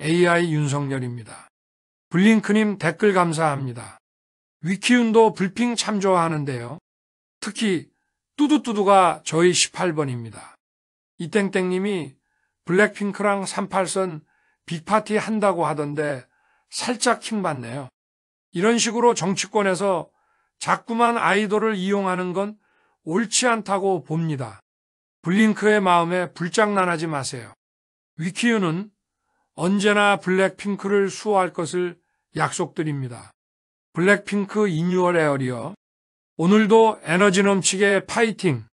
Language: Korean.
AI 윤석열입니다. 블링크님 댓글 감사합니다. 위키윤도 불핑 참 좋아하는데요. 특히 뚜두뚜두가 저희 18번입니다. 이땡땡님이 블랙핑크랑 38선 빅파티 한다고 하던데 살짝 킹받네요. 이런 식으로 정치권에서 자꾸만 아이돌을 이용하는 건 옳지 않다고 봅니다. 블링크의 마음에 불장난하지 마세요. 위키유는 언제나 블랙핑크를 수호할 것을 약속드립니다. 블랙핑크 이뉴얼 에어리어 오늘도 에너지 넘치게 파이팅!